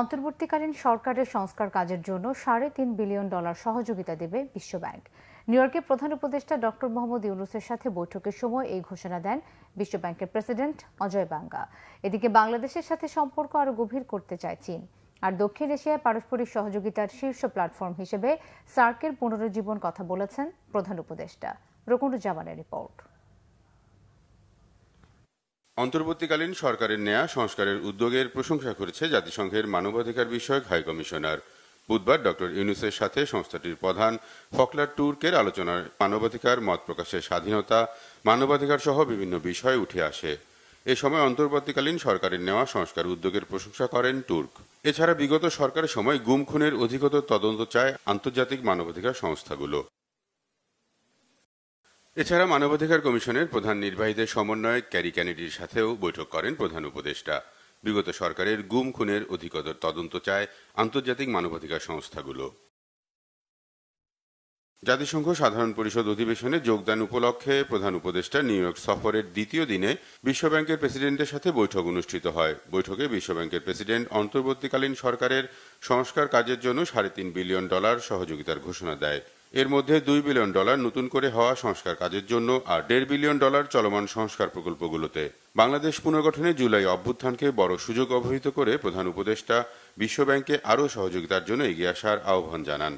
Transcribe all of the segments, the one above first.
অন্তর্বর্তীকালীন সরকারের সংস্কার কাজের জন্য সাড়ে তিন বিলিয়ন ডলার সহযোগিতা দেবে বিশ্বব্যাংক নিউ ইয়র্কে প্রধান উপদেষ্টা ডক্টর মোহাম্মদ ইউনুসের সাথে বৈঠকের সময় এই ঘোষণা দেন বিশ্বব্যাংকের প্রেসিডেন্ট অজয় বাঙ্গা এদিকে বাংলাদেশের সাথে সম্পর্ক আরও গভীর করতে চায় চীন আর দক্ষিণ এশিয়ায় পারস্পরিক সহযোগিতার শীর্ষ প্ল্যাটফর্ম হিসেবে সার্কের পুনরুজ্জীবন কথা বলেছেন প্রধান উপদেষ্টা জামানের রিপোর্ট অন্তর্বর্তীকালীন সরকারের নেয়া সংস্কারের উদ্যোগের প্রশংসা করেছে জাতিসংঘের মানবাধিকার বিষয়ক হাইকমিশনার বুধবার ডক্টর ইউনুসের সাথে সংস্থাটির প্রধান ফকলার টুর্কের আলোচনার মানবাধিকার মত প্রকাশের স্বাধীনতা মানবাধিকার সহ বিভিন্ন বিষয় উঠে আসে এ সময় অন্তর্বর্তীকালীন সরকারের নেওয়া সংস্কার উদ্যোগের প্রশংসা করেন টুর্ক এছাড়া বিগত সরকারের সময় গুম খুনের অধিকতর তদন্ত চায় আন্তর্জাতিক মানবাধিকার সংস্থাগুলো এছাড়া মানবাধিকার কমিশনের প্রধান নির্বাহীদের সমন্বয়ে ক্যারি ক্যানেডির সাথেও বৈঠক করেন প্রধান উপদেষ্টা বিগত সরকারের গুম খুনের অধিকতর তদন্ত চায় আন্তর্জাতিক মানবাধিকার সংস্থাগুলো জাতিসংঘ সাধারণ পরিষদ অধিবেশনে যোগদান উপলক্ষে প্রধান উপদেষ্টা নিউ ইয়র্ক সফরের দ্বিতীয় দিনে বিশ্বব্যাংকের প্রেসিডেন্টের সাথে বৈঠক অনুষ্ঠিত হয় বৈঠকে বিশ্বব্যাংকের প্রেসিডেন্ট অন্তর্বর্তীকালীন সরকারের সংস্কার কাজের জন্য সাড়ে তিন বিলিয়ন ডলার সহযোগিতার ঘোষণা দেয় এর মধ্যে দুই বিলিয়ন ডলার নতুন করে হওয়া সংস্কার কাজের জন্য আর দেড় বিলিয়ন ডলার চলমান সংস্কার প্রকল্পগুলোতে বাংলাদেশ পুনর্গঠনে জুলাই অভ্যুত্থানকে বড় সুযোগ অবহিত করে প্রধান উপদেষ্টা বিশ্বব্যাংকে আরও সহযোগিতার জন্য এগিয়ে আসার আহ্বান জানান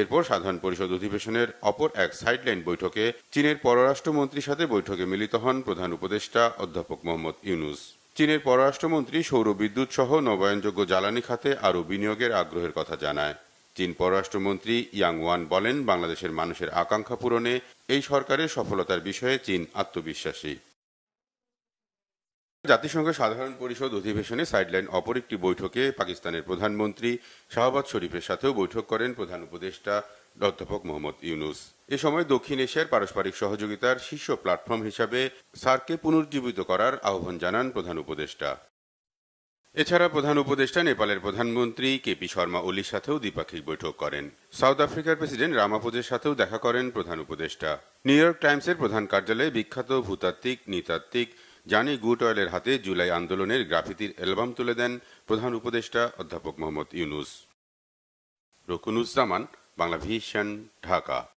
এরপর সাধারণ পরিষদ অধিবেশনের অপর এক সাইডলাইন বৈঠকে চীনের পররাষ্ট্রমন্ত্রীর সাথে বৈঠকে মিলিত হন প্রধান উপদেষ্টা অধ্যাপক মোহাম্মদ ইউনুস চীনের পররাষ্ট্রমন্ত্রী সৌর বিদ্যুৎ সহ নবায়নযোগ্য জ্বালানি খাতে আরও বিনিয়োগের আগ্রহের কথা জানায় চীন পররাষ্ট্রমন্ত্রী ইয়াং ওয়ান বলেন বাংলাদেশের মানুষের আকাঙ্ক্ষা পূরণে এই সরকারের সফলতার বিষয়ে চীন আত্মবিশ্বাসী জাতিসংঘের সাধারণ পরিষদ অধিবেশনে সাইডলাইন অপর একটি বৈঠকে পাকিস্তানের প্রধানমন্ত্রী শাহবাজ শরীফের সাথেও বৈঠক করেন প্রধান উপদেষ্টা অধ্যাপক মোহাম্মদ ইউনুস এ সময় দক্ষিণ এশিয়ার পারস্পরিক সহযোগিতার শীর্ষ প্ল্যাটফর্ম হিসাবে সার্ককে পুনর্জীবিত করার আহ্বান জানান প্রধান উপদেষ্টা এছাড়া প্রধান উপদেষ্টা নেপালের প্রধানমন্ত্রী কেপি শর্মা ওলির সাথেও দ্বিপাক্ষিক বৈঠক করেন সাউথ আফ্রিকার প্রেসিডেন্ট রামাপোজের সাথেও দেখা করেন প্রধান উপদেষ্টা নিউ ইয়র্ক টাইমসের প্রধান কার্যালয়ে বিখ্যাত ভূতাত্ত্বিক নৃতাত্ত্বিক জানি গুটয়েলের হাতে জুলাই আন্দোলনের গ্রাফিতির অ্যালবাম তুলে দেন প্রধান উপদেষ্টা অধ্যাপক মোহাম্মদ ইউনুস রকুনুজ্জামান বাংলা ভিশন ঢাকা